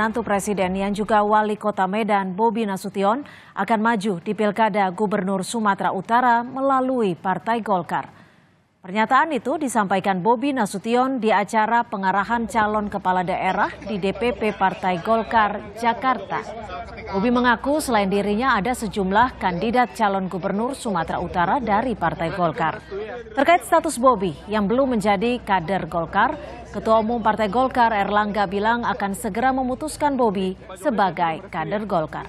Menantu Presiden yang juga wali kota Medan, Bobi Nasution, akan maju di Pilkada Gubernur Sumatera Utara melalui Partai Golkar. Pernyataan itu disampaikan Bobi Nasution di acara pengarahan calon kepala daerah di DPP Partai Golkar Jakarta. Bobi mengaku selain dirinya ada sejumlah kandidat calon gubernur Sumatera Utara dari Partai Golkar. Terkait status Bobi yang belum menjadi kader Golkar, Ketua Umum Partai Golkar Erlangga bilang akan segera memutuskan Bobi sebagai kader Golkar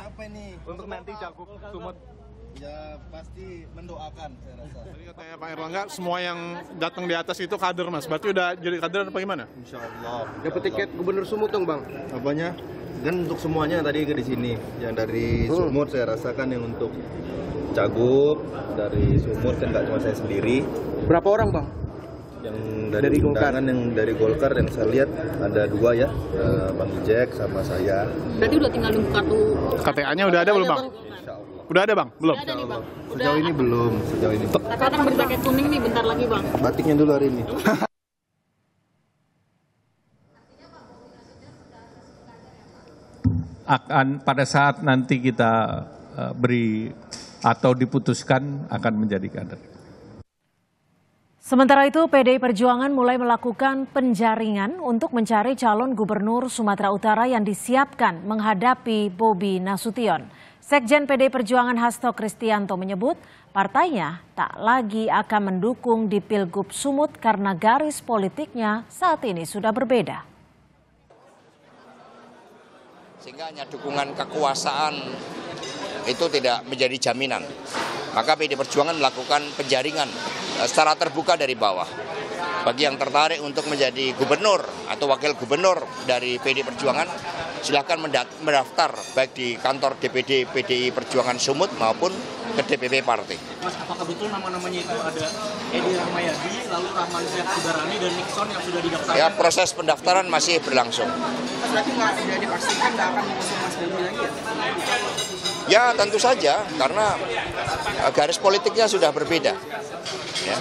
ya pasti mendoakan saya rasa. Tadi katanya Pak Erlangga semua yang datang di atas itu kader mas, berarti udah jadi kader apa gimana? Insya Allah. Dapat tiket Gubernur Sumut dong bang? Apanya? dan untuk semuanya tadi ke di sini, yang dari hmm. Sumut saya rasakan yang untuk Cagup, dari Sumut kan nggak cuma saya sendiri. Berapa orang bang? yang dari, dari Golkar yang dari Golkar yang saya lihat ada dua ya eh, Bang Jack sama saya. Berarti udah tinggal nunggu kartu KTA-nya udah ada belum Bang? Udah ada bang? Belum? Udah ada nih bang. Udah sejauh ini belum, sejauh ini. Sekarang berjaket kuning nih bentar lagi bang. Batiknya dulu hari ini. akan pada saat nanti kita eh, beri atau diputuskan akan menjadi kader. Sementara itu, PDI Perjuangan mulai melakukan penjaringan untuk mencari calon gubernur Sumatera Utara yang disiapkan menghadapi Bobi Nasution. Sekjen PD Perjuangan Hasto Kristianto menyebut partainya tak lagi akan mendukung di Pilgub Sumut karena garis politiknya saat ini sudah berbeda. Sehingga hanya dukungan kekuasaan itu tidak menjadi jaminan. Maka PD Perjuangan melakukan penjaringan eh, secara terbuka dari bawah. Bagi yang tertarik untuk menjadi gubernur atau wakil gubernur dari PD Perjuangan, silahkan mendaftar baik di kantor DPD PDI Perjuangan Sumut maupun ke DPP Partai. Mas, apakah betul nama-namanya itu ada Edi Rahmayadi, lalu Rahman Syed Sudarani, dan Nixon yang sudah didaftarkan? Ya, proses pendaftaran masih berlangsung. Mas, berarti nggak sudah dipastikan nggak akan mengusung Mas Bambi lagi ya? Ya, tentu saja, karena eh, garis politiknya sudah berbeda. Ya.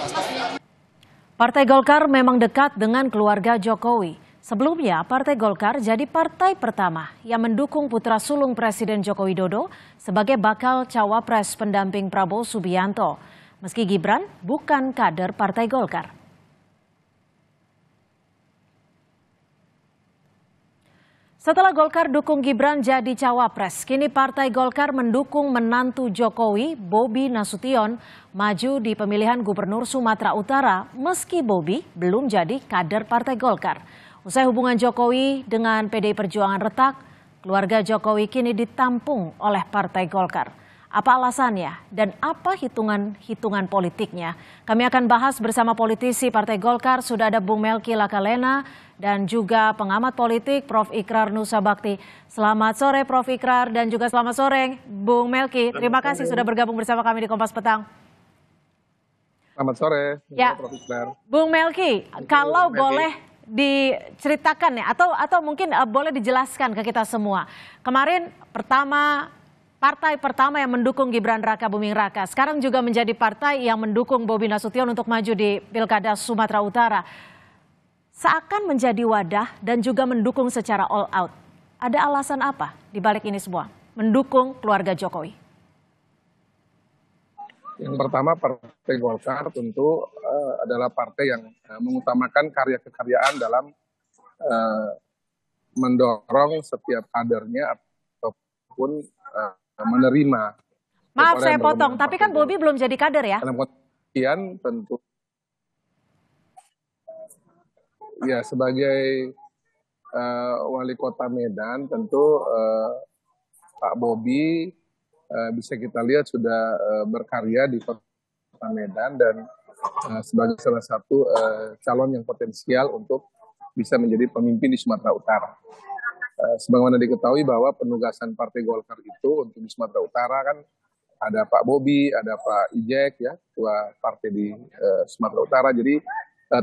Partai Golkar memang dekat dengan keluarga Jokowi. Sebelumnya, Partai Golkar jadi partai pertama yang mendukung putra sulung Presiden Joko Widodo sebagai bakal cawapres pendamping Prabowo Subianto, meski Gibran bukan kader Partai Golkar. Setelah Golkar dukung Gibran jadi cawapres, kini Partai Golkar mendukung menantu Jokowi, Bobi Nasution, maju di pemilihan Gubernur Sumatera Utara meski Bobi belum jadi kader Partai Golkar. Usai hubungan Jokowi dengan PDI Perjuangan retak, keluarga Jokowi kini ditampung oleh Partai Golkar. Apa alasannya dan apa hitungan-hitungan politiknya? Kami akan bahas bersama politisi Partai Golkar, sudah ada Bung Melki Lakalena dan juga pengamat politik Prof. Ikrar Nusa Bakti. Selamat sore Prof. Ikrar dan juga selamat sore Bung Melki. Terima kasih sudah bergabung bersama kami di Kompas Petang. Selamat sore, ya. Prof. Ikrar. Bung Melki, kalau Melky. boleh diceritakan ya atau atau mungkin uh, boleh dijelaskan ke kita semua. Kemarin pertama partai pertama yang mendukung Gibran Raka Buming Raka. Sekarang juga menjadi partai yang mendukung Bobi Nasution untuk maju di Pilkada Sumatera Utara. Seakan menjadi wadah dan juga mendukung secara all out. Ada alasan apa di balik ini semua? Mendukung keluarga Jokowi. Yang pertama Partai Golkar tentu uh, adalah partai yang uh, mengutamakan karya kekaryaan dalam uh, mendorong setiap kadernya ataupun uh, menerima. Maaf saya potong, tapi kan Bobi belum jadi kader ya? Dalam tentu ya sebagai uh, wali kota Medan tentu uh, Pak Bobi Eh, bisa kita lihat sudah eh, berkarya di kota Medan dan eh, sebagai salah satu calon yang potensial untuk bisa menjadi pemimpin di Sumatera Utara. sebagaimana diketahui bahwa penugasan Partai Golkar itu untuk di Sumatera Utara kan ada Pak Bobi, ada Pak Ijek ya, dua partai di Sumatera Utara. Jadi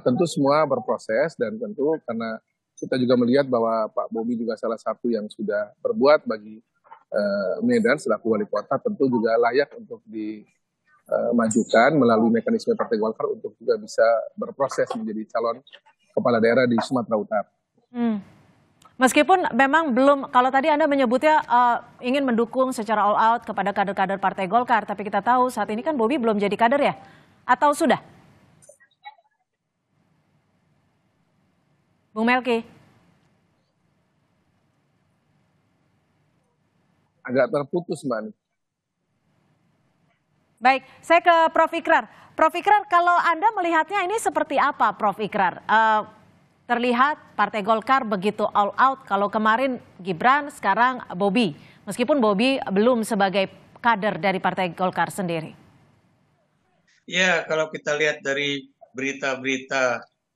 tentu semua berproses dan tentu karena kita juga melihat bahwa Pak Bobi juga salah satu yang sudah berbuat bagi Eh, Medan selaku wali kota tentu juga layak untuk dimajukan eh, melalui mekanisme Partai Golkar untuk juga bisa berproses menjadi calon kepala daerah di Sumatera Utara. Hmm. Meskipun memang belum, kalau tadi Anda menyebutnya uh, ingin mendukung secara all out kepada kader-kader Partai Golkar, tapi kita tahu saat ini kan Bobi belum jadi kader ya? Atau sudah? Bung Melki. agak terputus Mbak. Baik, saya ke Prof. Ikrar. Prof. Ikrar, kalau Anda melihatnya ini seperti apa Prof. Ikrar? Uh, terlihat Partai Golkar begitu all out. Kalau kemarin Gibran, sekarang Bobi. Meskipun Bobi belum sebagai kader dari Partai Golkar sendiri. Ya, kalau kita lihat dari berita-berita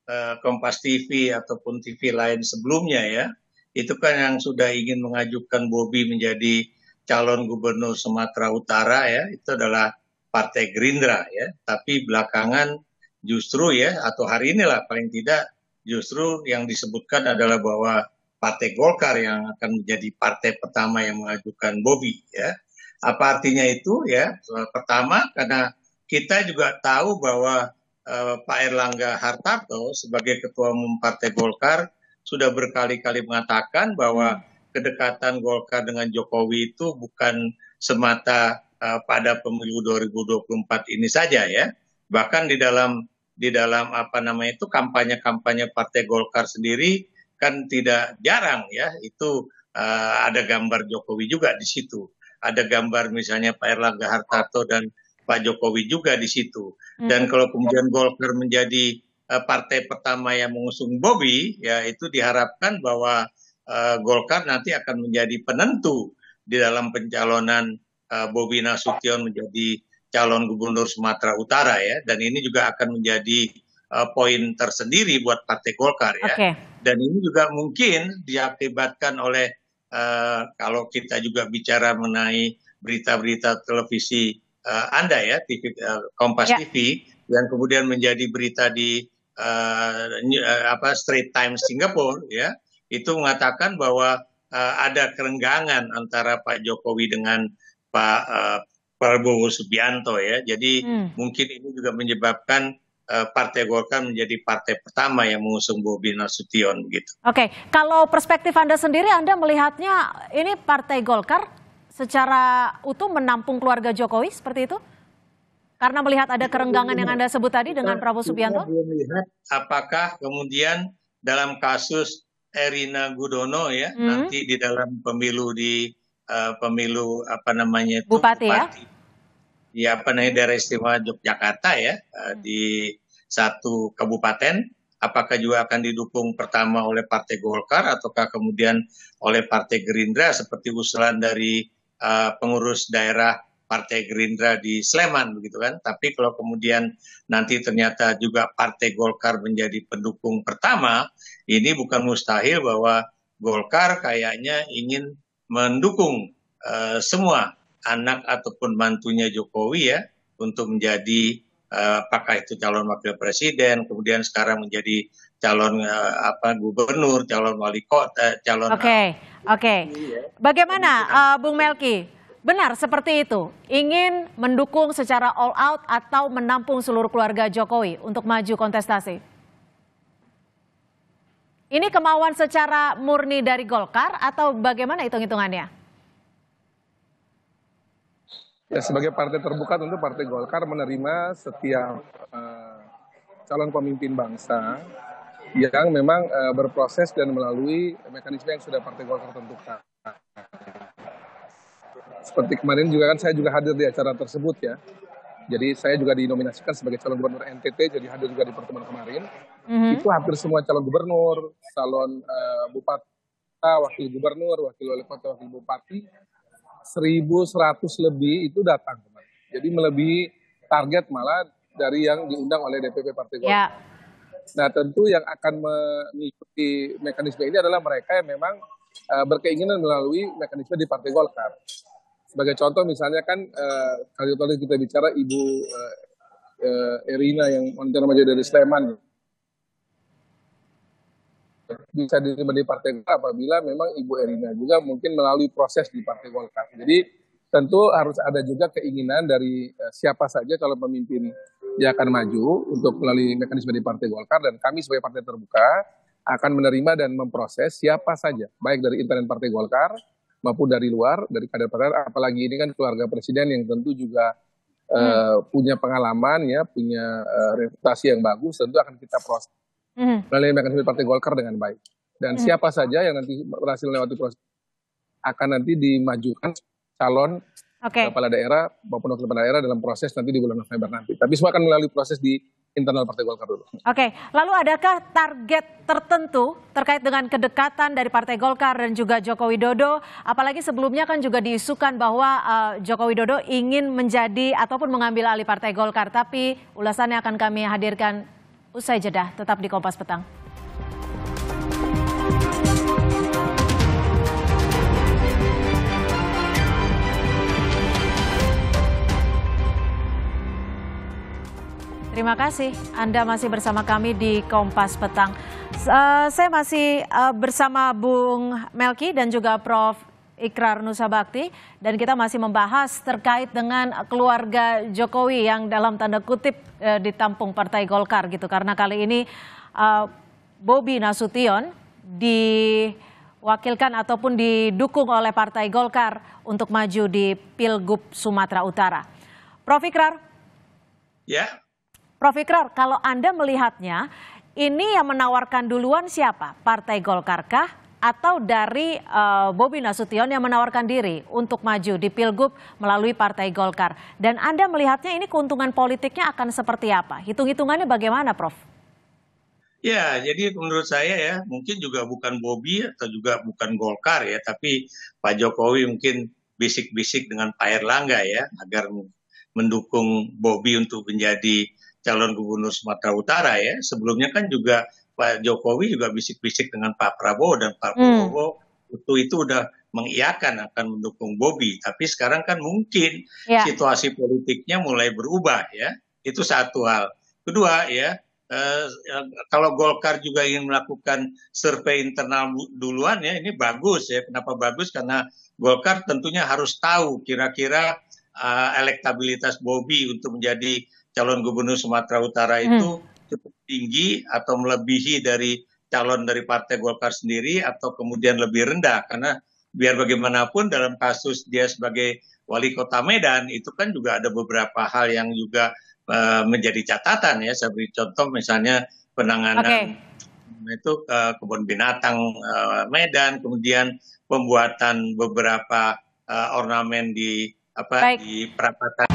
uh, Kompas TV ataupun TV lain sebelumnya ya, itu kan yang sudah ingin mengajukan Bobi menjadi calon gubernur Sumatera Utara ya itu adalah Partai Gerindra ya tapi belakangan justru ya atau hari inilah paling tidak justru yang disebutkan adalah bahwa Partai Golkar yang akan menjadi partai pertama yang mengajukan Bobi ya apa artinya itu ya pertama karena kita juga tahu bahwa eh, Pak Erlangga Hartarto sebagai ketua umum Partai Golkar sudah berkali-kali mengatakan bahwa kedekatan Golkar dengan Jokowi itu bukan semata uh, pada pemilu 2024 ini saja ya. Bahkan di dalam di dalam apa namanya itu kampanye-kampanye Partai Golkar sendiri kan tidak jarang ya itu uh, ada gambar Jokowi juga di situ. Ada gambar misalnya Pak Erlangga Hartarto dan Pak Jokowi juga di situ. Hmm. Dan kalau kemudian Golkar menjadi eh, partai pertama yang mengusung Bobi, ya itu diharapkan bahwa Eh, Golkar nanti akan menjadi penentu di dalam pencalonan uh, Bobi Nasution menjadi calon gubernur Sumatera Utara ya dan ini juga akan menjadi eh, poin tersendiri buat Partai Golkar ya. Okay. Dan ini juga mungkin diakibatkan oleh kalau kita juga bicara mengenai berita-berita televisi Anda ya TV Kompas yeah. TV yang kemudian menjadi berita di uh, new, apa Straight Times Singapore ya itu mengatakan bahwa uh, ada kerenggangan antara Pak Jokowi dengan Pak uh, Prabowo Subianto ya. Jadi hmm. mungkin ini juga menyebabkan uh, Partai Golkar menjadi partai pertama yang mengusung Bobi Nasution gitu. Oke, okay. kalau perspektif Anda sendiri Anda melihatnya ini Partai Golkar secara utuh menampung keluarga Jokowi seperti itu? Karena melihat ada kerenggangan yang Anda sebut tadi dengan Prabowo Subianto? melihat apakah kemudian dalam kasus Erina Gudono ya hmm. nanti di dalam pemilu di uh, pemilu apa namanya itu, bupati, ya? bupati ya di apa namanya hmm. daerah istimewa Yogyakarta ya uh, hmm. di satu kabupaten apakah juga akan didukung pertama oleh Partai Golkar ataukah kemudian oleh Partai Gerindra seperti usulan dari uh, pengurus daerah Partai Gerindra di Sleman begitu kan. Tapi kalau kemudian nanti ternyata juga Partai Golkar menjadi pendukung pertama, ini bukan mustahil bahwa Golkar kayaknya ingin mendukung uh, semua anak ataupun mantunya Jokowi ya untuk menjadi uh, apakah itu calon wakil presiden, kemudian sekarang menjadi calon uh, apa gubernur, calon wali kota, calon Oke, okay. oke. Okay. Iya. Bagaimana uh, Bung Melki? Benar, seperti itu. Ingin mendukung secara all out atau menampung seluruh keluarga Jokowi untuk maju kontestasi? Ini kemauan secara murni dari Golkar atau bagaimana hitung-hitungannya? Ya, sebagai partai terbuka tentu Partai Golkar menerima setiap uh, calon pemimpin bangsa yang memang uh, berproses dan melalui mekanisme yang sudah Partai Golkar tentukan. Seperti kemarin juga kan saya juga hadir di acara tersebut ya. Jadi saya juga dinominasikan sebagai calon gubernur NTT, jadi hadir juga di pertemuan kemarin. Mm-hmm. Itu hampir semua calon gubernur, calon uh, bupati, wakil gubernur, wakil wali kota, wakil bupati, 1.100 lebih itu datang. Teman. Jadi melebihi target malah dari yang diundang oleh DPP Partai Golkar. Yeah. Nah tentu yang akan mengikuti mekanisme ini adalah mereka yang memang uh, berkeinginan melalui mekanisme di Partai Golkar. Sebagai contoh misalnya kan uh, kalau tadi kita bicara ibu uh, uh, Erina yang wanita remaja dari Sleman bisa diterima di Partai Golkar apabila memang Ibu Erina juga mungkin melalui proses di Partai Golkar. Jadi tentu harus ada juga keinginan dari uh, siapa saja kalau pemimpin yang akan maju untuk melalui mekanisme di Partai Golkar dan kami sebagai partai terbuka akan menerima dan memproses siapa saja baik dari intern Partai Golkar maupun dari luar dari kader kader apalagi ini kan keluarga presiden yang tentu juga hmm. uh, punya pengalaman ya punya uh, reputasi yang bagus tentu akan kita proses hmm. melalui mekanisme partai Golkar dengan baik dan hmm. siapa saja yang nanti berhasil melewati proses akan nanti dimajukan calon okay. kepala daerah maupun wakil kepala daerah dalam proses nanti di bulan November nanti tapi semua akan melalui proses di internal Partai Golkar dulu. Oke, lalu adakah target tertentu terkait dengan kedekatan dari Partai Golkar dan juga Joko Widodo? Apalagi sebelumnya kan juga diisukan bahwa uh, Joko Widodo ingin menjadi ataupun mengambil alih Partai Golkar, tapi ulasannya akan kami hadirkan usai jeda. Tetap di Kompas Petang. Terima kasih Anda masih bersama kami di Kompas Petang. Eh, saya masih eh, bersama Bung Melki dan juga Prof. Ikrar Nusa Bakti dan kita masih membahas terkait dengan keluarga Jokowi yang dalam tanda kutip eh, ditampung Partai Golkar gitu karena kali ini Bobi Nasution diwakilkan ataupun didukung oleh Partai Golkar untuk maju di Pilgub Sumatera Utara. Prof. Ikrar. Ya. Prof. Ikrar, kalau Anda melihatnya, ini yang menawarkan duluan siapa? Partai Golkar kah? Atau dari uh, Bobi Nasution yang menawarkan diri untuk maju di Pilgub melalui Partai Golkar. Dan Anda melihatnya ini keuntungan politiknya akan seperti apa? Hitung-hitungannya bagaimana, Prof? Ya, jadi menurut saya ya, mungkin juga bukan Bobi atau juga bukan Golkar ya, tapi Pak Jokowi mungkin bisik-bisik dengan Pak Erlangga ya, agar mendukung Bobi untuk menjadi calon gubernur Sumatera Utara ya. Sebelumnya kan juga Pak Jokowi juga bisik-bisik dengan Pak Prabowo dan Pak hmm. Prabowo itu itu udah mengiakan akan mendukung Bobi. Tapi sekarang kan mungkin ya. situasi politiknya mulai berubah ya. Itu satu hal. Kedua ya eh, kalau Golkar juga ingin melakukan survei internal duluan ya ini bagus ya. Kenapa bagus? Karena Golkar tentunya harus tahu kira-kira uh, elektabilitas Bobi untuk menjadi calon gubernur Sumatera Utara hmm. itu cukup tinggi atau melebihi dari calon dari Partai Golkar sendiri atau kemudian lebih rendah karena biar bagaimanapun dalam kasus dia sebagai wali kota Medan itu kan juga ada beberapa hal yang juga uh, menjadi catatan ya saya beri contoh misalnya penanganan okay. itu uh, kebun binatang uh, Medan kemudian pembuatan beberapa uh, ornamen di apa Baik. di perapatan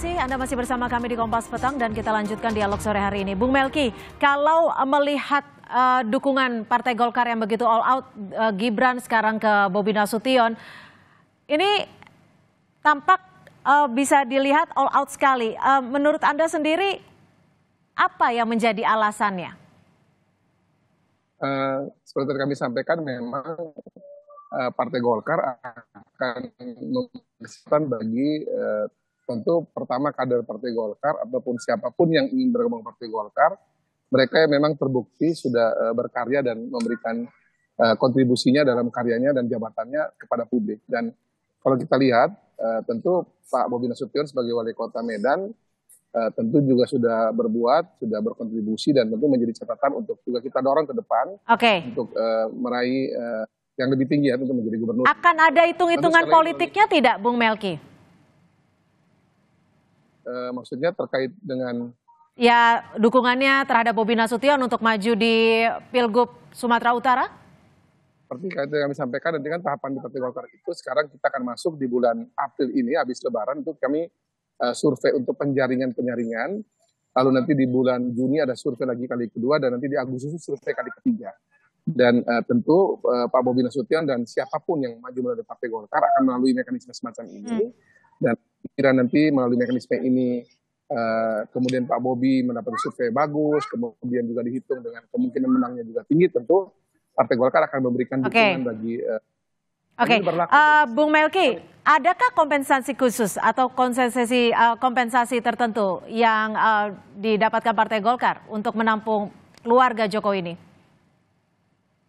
kasih Anda masih bersama kami di Kompas Petang dan kita lanjutkan dialog sore hari ini. Bung Melki, kalau melihat uh, dukungan Partai Golkar yang begitu all out uh, Gibran sekarang ke Bobi Nasution, ini tampak uh, bisa dilihat all out sekali. Uh, menurut Anda sendiri apa yang menjadi alasannya? Uh, seperti kami sampaikan memang Partai Golkar akan memaksimalkan bagi uh, tentu pertama kader Partai Golkar ataupun siapapun yang ingin bergabung Partai Golkar, mereka yang memang terbukti sudah eh, berkarya dan memberikan eh, kontribusinya dalam karyanya dan jabatannya kepada publik. Dan kalau kita lihat, eh, tentu Pak Bobi Nasution sebagai Wali Kota Medan tentu juga sudah berbuat, sudah berkontribusi dan tentu menjadi catatan untuk juga kita dorong ke depan okay. untuk meraih yang lebih tinggi ya untuk menjadi gubernur. Akan ada hitung-hitungan politiknya tidak, Bung Melki? Uh, maksudnya terkait dengan ya dukungannya terhadap Bobi Nasution untuk maju di Pilgub Sumatera Utara? Seperti itu yang kami sampaikan, nanti kan tahapan di Partai Golkar itu sekarang kita akan masuk di bulan April ini, habis Lebaran itu kami uh, survei untuk penjaringan-penjaringan. Lalu nanti di bulan Juni ada survei lagi kali kedua dan nanti di Agustus survei kali ketiga. Dan uh, tentu uh, Pak Bobi Nasution dan siapapun yang maju melalui Partai Golkar akan melalui mekanisme semacam ini. Hmm. Dan kira nanti melalui mekanisme ini uh, kemudian Pak Bobi mendapat survei bagus, kemudian juga dihitung dengan kemungkinan menangnya juga tinggi, tentu Partai Golkar akan memberikan dukungan okay. bagi uh, Oke, okay. uh, eh, Bung Melki, adakah kompensasi khusus atau konsesi uh, kompensasi tertentu yang uh, didapatkan Partai Golkar untuk menampung keluarga Jokowi ini?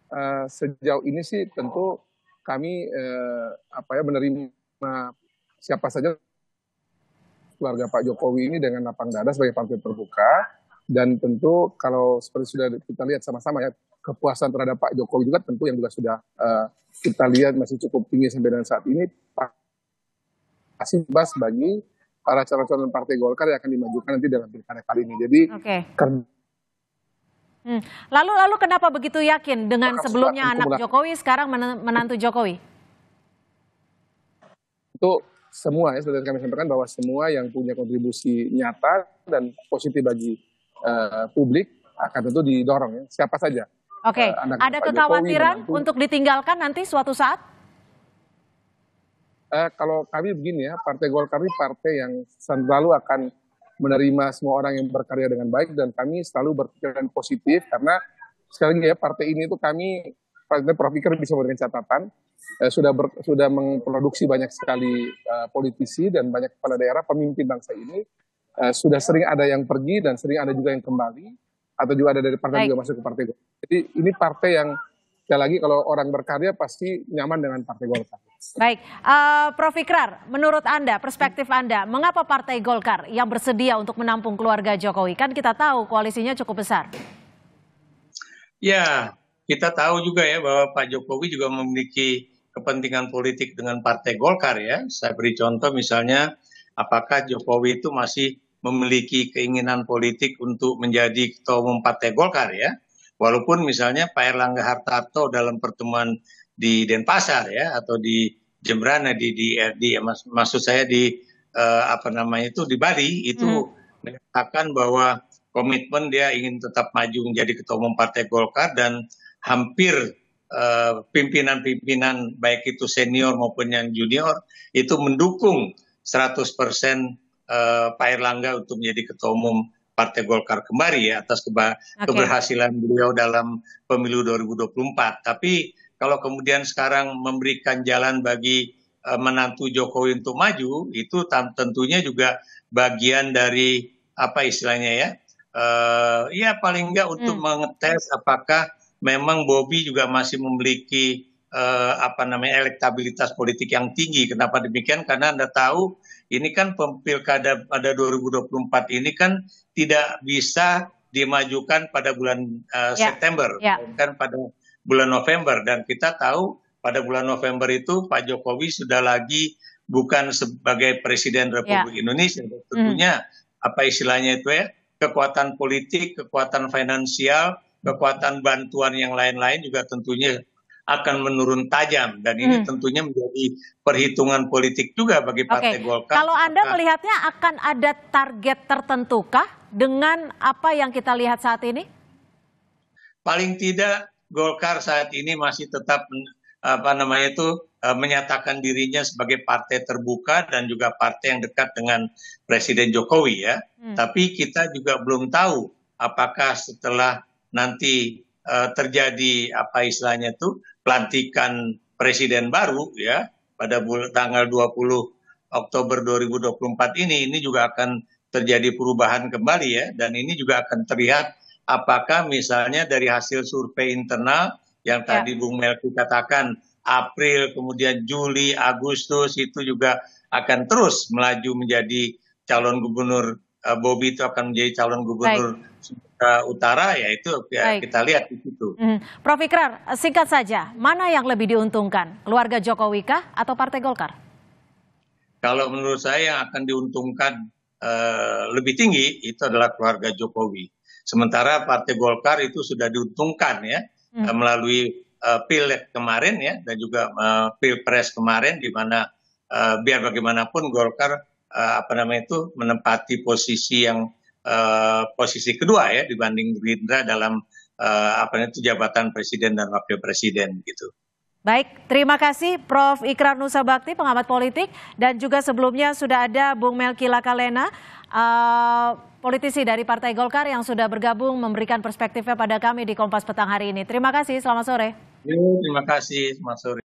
Uh, sejauh ini sih tentu kami uh, apa ya menerima siapa saja keluarga Pak Jokowi ini dengan lapang dada sebagai partai terbuka dan tentu kalau seperti sudah kita lihat sama-sama ya kepuasan terhadap Pak Jokowi juga tentu yang juga sudah uh, kita lihat masih cukup tinggi sampai dengan saat ini pasti bas bagi para calon-calon partai Golkar yang akan dimajukan nanti dalam pilkada kali ini. Jadi okay. Hmm. Lalu lalu kenapa begitu yakin dengan sebelumnya anak Jokowi sekarang menantu Jokowi? Itu semua ya sudah yang kami sampaikan bahwa semua yang punya kontribusi nyata dan positif bagi uh, publik akan tentu didorong ya siapa saja. Oke, okay. uh, eh, ada Pak kekhawatiran Jokowi, untuk ditinggalkan nanti suatu saat? Uh, kalau kami begini ya, Partai Golkar ini partai yang selalu akan menerima semua orang yang berkarya dengan baik dan kami selalu berpikiran positif karena sekali lagi ya partai ini itu kami partai Iker bisa memberikan catatan eh, sudah ber, sudah memproduksi banyak sekali eh, politisi dan banyak kepala daerah pemimpin bangsa ini eh, sudah sering ada yang pergi dan sering ada juga yang kembali atau juga ada dari partai Baik. juga masuk ke partai Golkar. Jadi ini partai yang sekali lagi kalau orang berkarya pasti nyaman dengan partai Golkar. Baik, uh, Prof. Ikrar, menurut Anda, perspektif Anda, mengapa partai Golkar yang bersedia untuk menampung keluarga Jokowi? Kan kita tahu koalisinya cukup besar. Ya, kita tahu juga ya bahwa Pak Jokowi juga memiliki kepentingan politik dengan Partai Golkar ya. Saya beri contoh misalnya apakah Jokowi itu masih memiliki keinginan politik untuk menjadi ketua umum Partai Golkar ya. Walaupun misalnya Pak Erlangga Hartarto dalam pertemuan di Denpasar ya atau di Jembrana di di, di mas, maksud saya di uh, apa namanya itu di Bali itu hmm. bahwa komitmen dia ingin tetap maju menjadi ketua umum Partai Golkar dan hampir Eh, pimpinan-pimpinan baik itu senior maupun yang junior itu mendukung 100% uh, eh, Pak Erlangga untuk menjadi ketua umum Partai Golkar kembali ya atas keba okay. keberhasilan beliau dalam pemilu 2024. Tapi kalau kemudian sekarang memberikan jalan bagi uh, menantu Jokowi untuk maju, itu tentunya juga bagian dari apa istilahnya ya, uh, ya paling enggak untuk hmm. mengetes apakah memang Bobi juga masih memiliki eh, apa namanya elektabilitas politik yang tinggi. Kenapa demikian? Karena Anda tahu ini kan pilkada pada 2024 ini kan tidak bisa dimajukan pada bulan uh, eh, yeah. September, yeah. kan pada bulan November dan kita tahu pada bulan November itu Pak Jokowi sudah lagi bukan sebagai presiden ya. Republik yeah. Indonesia hmm. tentunya mm. apa istilahnya itu ya kekuatan politik, kekuatan finansial kekuatan bantuan yang lain-lain juga tentunya akan menurun tajam dan ini hmm. tentunya menjadi perhitungan politik juga bagi Partai okay. Golkar. Kalau Anda melihatnya akan ada target tertentu kah dengan apa yang kita lihat saat ini? Paling tidak Golkar saat ini masih tetap apa namanya itu e, menyatakan dirinya sebagai partai terbuka dan juga partai yang dekat dengan Presiden Jokowi ya. Hmm. Tapi kita juga belum tahu apakah setelah nanti uh, terjadi apa istilahnya itu pelantikan presiden baru ya pada bulan tanggal 20 Oktober 2024 ini ini juga akan terjadi perubahan kembali ya dan ini juga akan terlihat apakah misalnya dari hasil survei internal yang ya. tadi Bung Melki katakan April kemudian Juli Agustus itu juga akan terus melaju menjadi calon gubernur eh, Bobi itu akan menjadi calon gubernur Utara ya itu ya kita lihat di situ. Mm. Prof Ikrar, singkat saja, mana yang lebih diuntungkan? Keluarga Jokowi kah atau Partai Golkar? Kalau menurut saya yang akan diuntungkan uh, lebih tinggi itu adalah keluarga Jokowi. Sementara Partai Golkar itu sudah diuntungkan ya mm. melalui uh, eh, pilek kemarin ya dan juga uh, pilpres kemarin di mana uh, biar bagaimanapun Golkar apa namanya itu menempati posisi yang Eh, posisi kedua ya dibanding Gerindra dalam uh, apa itu jabatan presiden dan wakil presiden gitu. Baik, terima kasih Prof. Ikrar Nusa Bakti, pengamat politik, dan juga sebelumnya sudah ada Bung Melki Lakalena, uh, politisi dari Partai Golkar yang sudah bergabung memberikan perspektifnya pada kami di Kompas Petang hari ini. Terima kasih, selamat sore. terima kasih, selamat sore.